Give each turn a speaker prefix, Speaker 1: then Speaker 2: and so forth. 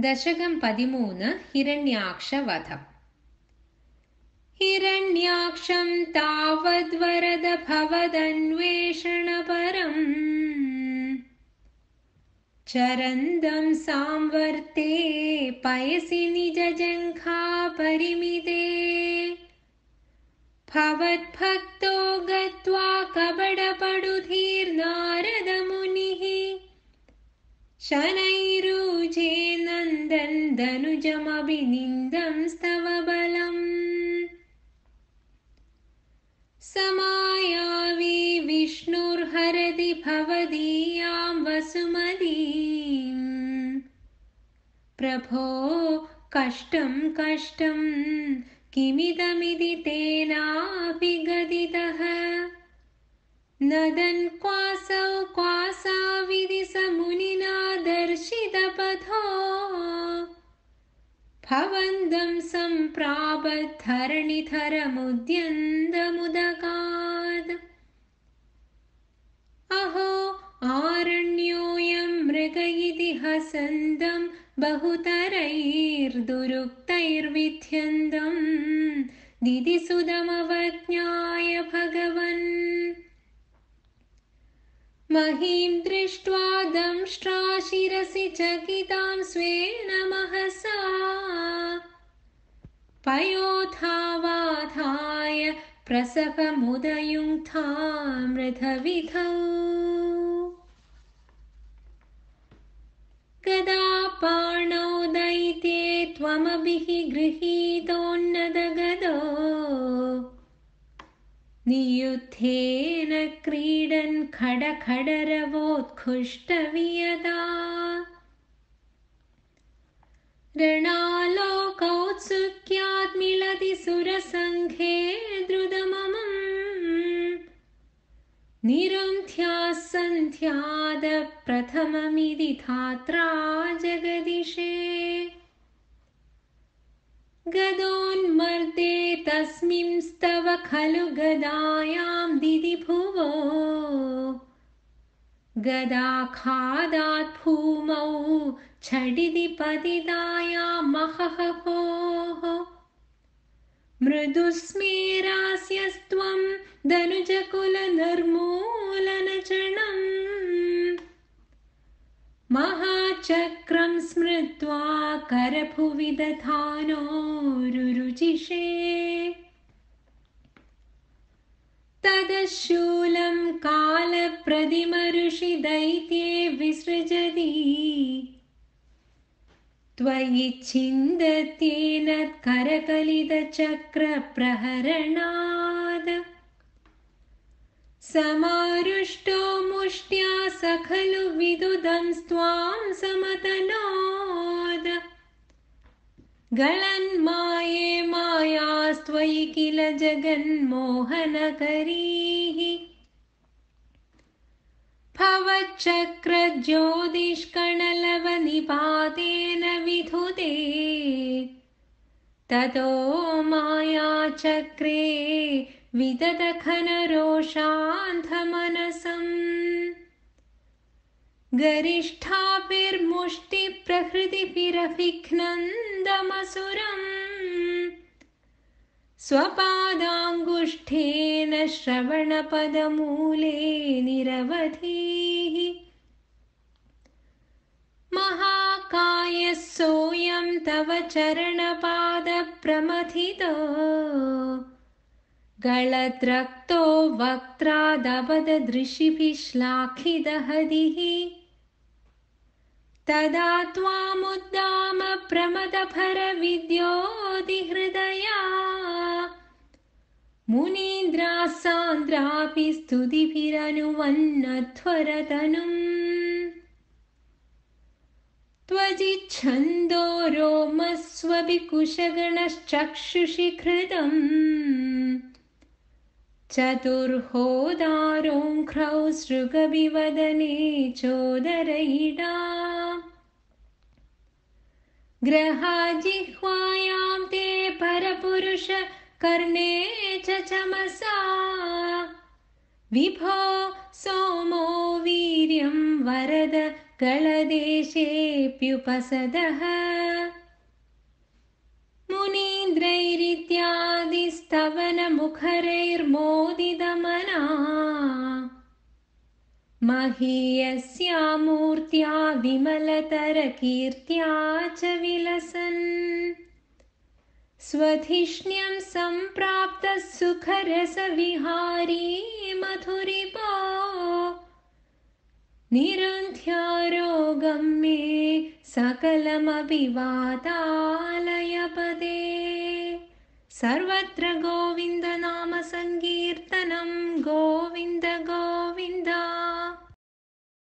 Speaker 1: दशकं पतिमून हिरण्याक्षवध हिरण्याक्षं तावद्वरद भवदन्वेषणपरम् चरन्दं सांवर्ते पयसि निजङ्खा परिमिते भवद्भक्तो गत्वा कबडपडुधीर्नारदमुनिः शनैरुजे धनुजमभिनिन्दं स्तव बलम् विष्णुर्हरति भवदीयां वसुमदीम् प्रभो कष्टं कष्टं किमिदमिति तेनापि गदितः नदन् क्वासौ क्वासाविधि स मुनिना दर्शितपथो सम्प्रावद्धरणिधरमुद्यन्तमुदका अहो आरण्योऽयं मृग इति हसन्दम् बहुतरैर्दुरुक्तैर्विध्यन्तम् दिदि भगवन् ृष्ट्वा दंष्ट्राशिरसि चकितां स्वे नमः सा पयोथावाथाय प्रसवमुदयुङ्क्तामृथविधौ कदा दैते त्वमभिः गृहीतोन्न नियुद्धेन क्रीडन् खडरवोत्कृष्टौत्सुक्यात् मिलति सुरसङ्घे द्रुतमम् निरुन्ध्या सन्ध्याद प्रथममिति धात्रा जगदिशे मर्दे तस्मिंस्तव खलु गदायां दिदिभुवो गदाखादात् भूमौ झटिति पतिदाया महः भोः मृदुस्मेरास्यस्त्वं महाचक्रं स्मृत्वा षे तदशूलं शूलं कालप्रदिमऋषिदैत्ये विसृजति त्वयि करकलितचक्रप्रहरणाद् समारुष्टो मुष्ट्या स खलु स्त्वां गणन् माये मायास्त्वयि किल जगन्मोहनकरीः भवच्चक्रज्योतिष्कणलवनिपातेन विधुते ततो मायाचक्रे वितथखनरोषान्धमनसं गरिष्ठापिर्मुष्टि प्रकृतिभिरभिघ्नन्दमसुरम् स्वपादाङ्गुष्ठेन श्रवणपदमूले निरवधीः महाकायः सोऽयं तव चरणपादप्रमथित गळद्रक्तो वक्त्रादवदृशिभिः तदा त्वामुद्दामप्रमदभरविद्योऽहृदया मुनीन्द्रा सान्द्रापि स्तुतिभिरनुवन्नत्वरतनुम् त्वचिच्छन्दो रोमस्वपि कुशगणश्चक्षुषि चतुर्होदारोङ्क्रौसृगविवदने चोदरयिडा ग्रहाजिह्वायां ते कर्णे च चमसा विभो सोमो वीर्यं वरद कलदेशेऽप्युपसदः मुनीन्द्रैरित्यादिस्तवनमुखरैर्मोदितमना महीयस्या मूर्त्या विमलतरकीर्त्या च विलसन् स्वधिष्ण्यं सम्प्राप्तः सुखरसविहारी मधुरिपा निरन्ध्यारोगं मे वातालयपदे सर्वत्र गोविन्दनामसङ्कीर्तनं गोविन्द गोविन्द